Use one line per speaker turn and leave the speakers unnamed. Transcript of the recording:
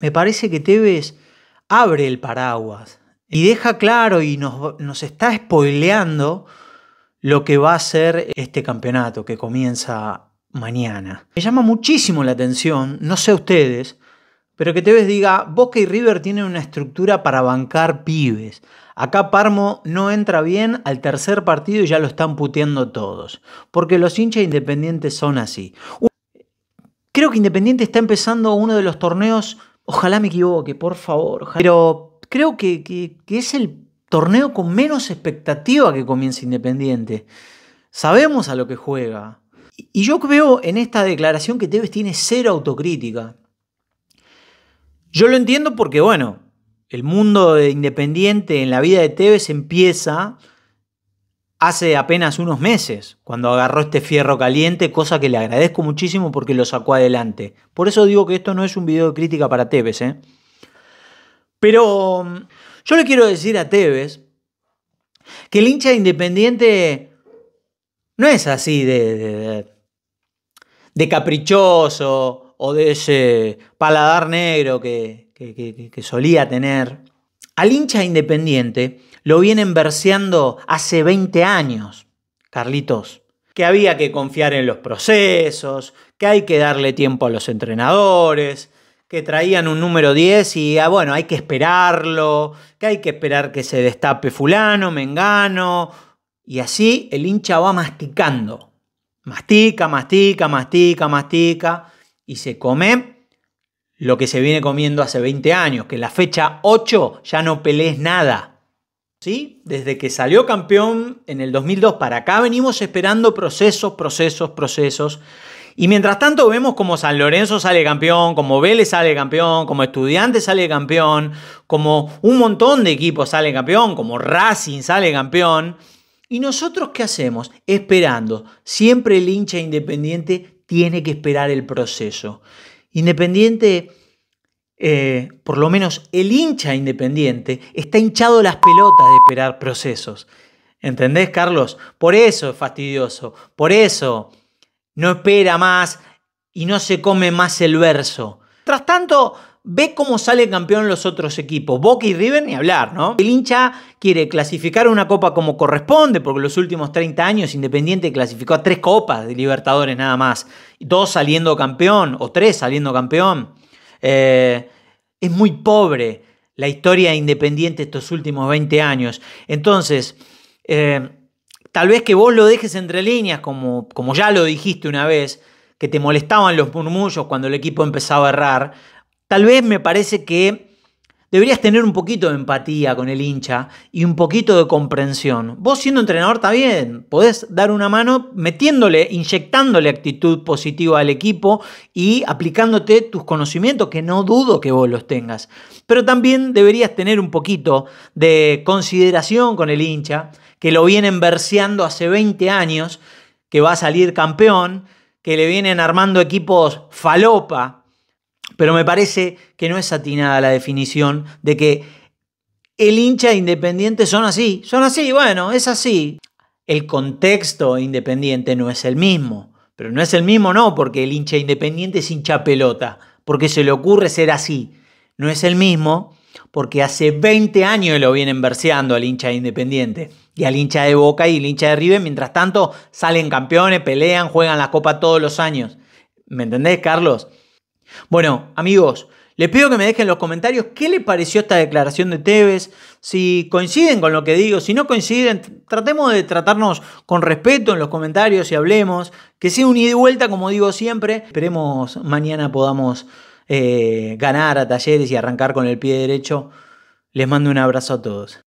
Me parece que Tevez abre el paraguas y deja claro y nos, está spoileando lo que va a ser este campeonato que comienza mañana. Me llama muchísimo la atención, no sé ustedes, pero que Tevez diga, Bosque y River tienen una estructura para bancar pibes. Acá Parmo no entra bien al tercer partido y ya lo están puteando todos, porque los hinchas independientes son así. Creo que Independiente está empezando uno de los torneos Ojalá me equivoque, por favor. Pero creo que, es el torneo con menos expectativa que comienza Independiente. Sabemos a lo que juega. Y yo veo en esta declaración que Tevez tiene cero autocrítica. Yo lo entiendo porque, bueno, el mundo de Independiente en la vida de Tevez empieza hace apenas unos meses, cuando agarró este fierro caliente, cosa que le agradezco muchísimo porque lo sacó adelante. Por eso digo que esto no es un video de crítica para Tevez. ¿eh? Pero mm, yo le quiero decir a Tevez que el hincha independiente no es así de, de, caprichoso o de ese paladar negro que, que, que solía tener. Al hincha independiente lo vienen verseando hace 20 años, Carlitos, que había que confiar en los procesos, que hay que darle tiempo a los entrenadores, que traían un número 10 y ah, bueno, hay que esperarlo, que hay que esperar que se destape fulano, mengano, y así el hincha va masticando. Mastica, mastica, mastica, mastica, y se come lo que se viene comiendo hace 20 años, que la fecha 8 ya no pelees nada. Desde que salió campeón en el 2002 para acá venimos esperando procesos, procesos, procesos. Y mientras tanto vemos como San Lorenzo sale campeón, como Vélez sale campeón, como Estudiantes sale campeón, como un montón de equipos sale campeón, como Racing sale campeón. ¿Y nosotros qué hacemos? Esperando. Siempre el hincha independiente tiene que esperar el proceso. Independiente eh, por lo menos el hincha independiente, está hinchado las pelotas de esperar procesos. ¿Entendés, Carlos? Por eso es fastidioso, por eso no espera más y no se come más el verso. Tras tanto, ve cómo sale campeón los otros equipos. Boca y River ni hablar, ¿no? El hincha quiere clasificar una copa como corresponde, porque los últimos 30 años Independiente clasificó a tres copas de Libertadores nada más. Dos saliendo campeón o tres saliendo campeón. Eh, es muy pobre la historia independiente estos últimos 20 años. Entonces, eh, tal vez que vos lo dejes entre líneas, como, como ya lo dijiste una vez, que te molestaban los murmullos cuando el equipo empezaba a errar, tal vez me parece que deberías tener un poquito de empatía con el hincha y un poquito de comprensión. Vos siendo entrenador también bien, podés dar una mano metiéndole, inyectándole actitud positiva al equipo y aplicándote tus conocimientos, que no dudo que vos los tengas. Pero también deberías tener un poquito de consideración con el hincha, que lo vienen verseando hace 20 años, que va a salir campeón, que le vienen armando equipos falopa pero me parece que no es atinada la definición de que el hincha independiente son así. Son así, bueno, es así. El contexto independiente no es el mismo. Pero no es el mismo, no, porque el hincha independiente es hincha pelota, porque se le ocurre ser así. No es el mismo, porque hace 20 años lo vienen verseando al hincha Independiente y al hincha de Boca y al hincha de River. Mientras tanto, salen campeones, pelean, juegan la copa todos los años. ¿Me entendés, Carlos? Bueno, amigos, les pido que me dejen en los comentarios qué les pareció esta declaración de Tevez, si coinciden con lo que digo, si no coinciden, tratemos de tratarnos con respeto en los comentarios y hablemos, que sea un ida y vuelta como digo siempre, esperemos mañana podamos eh, ganar a talleres y arrancar con el pie derecho. Les mando un abrazo a todos.